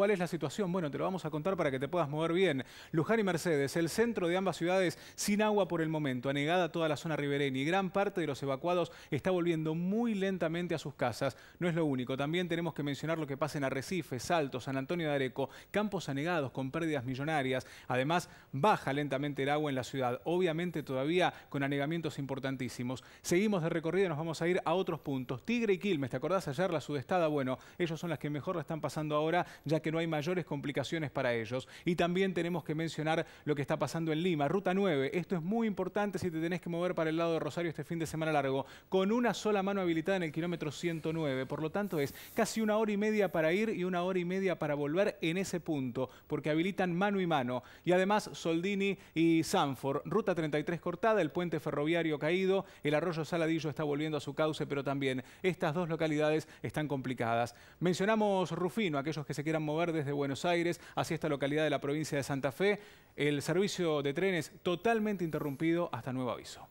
¿Cuál es la situación? Bueno, te lo vamos a contar para que te puedas mover bien. Luján y Mercedes, el centro de ambas ciudades sin agua por el momento, anegada toda la zona ribereña y gran parte de los evacuados está volviendo muy lentamente a sus casas. No es lo único, también tenemos que mencionar lo que pasa en Arrecife, Salto, San Antonio de Areco, campos anegados con pérdidas millonarias. Además, baja lentamente el agua en la ciudad, obviamente todavía con anegamientos importantísimos. Seguimos de recorrido, y nos vamos a ir a otros puntos. Tigre y Quilmes, ¿te acordás ayer la sudestada? Bueno, ellos son las que mejor la están pasando ahora, ya que no hay mayores complicaciones para ellos. Y también tenemos que mencionar lo que está pasando en Lima, Ruta 9. Esto es muy importante si te tenés que mover para el lado de Rosario este fin de semana largo, con una sola mano habilitada en el kilómetro 109. Por lo tanto, es casi una hora y media para ir y una hora y media para volver en ese punto, porque habilitan mano y mano. Y además, Soldini y Sanford, Ruta 33 cortada, el puente ferroviario caído, el arroyo Saladillo está volviendo a su cauce, pero también estas dos localidades están complicadas. Mencionamos Rufino, aquellos que se quieran mover desde Buenos Aires hacia esta localidad de la provincia de Santa Fe. El servicio de trenes totalmente interrumpido hasta nuevo aviso.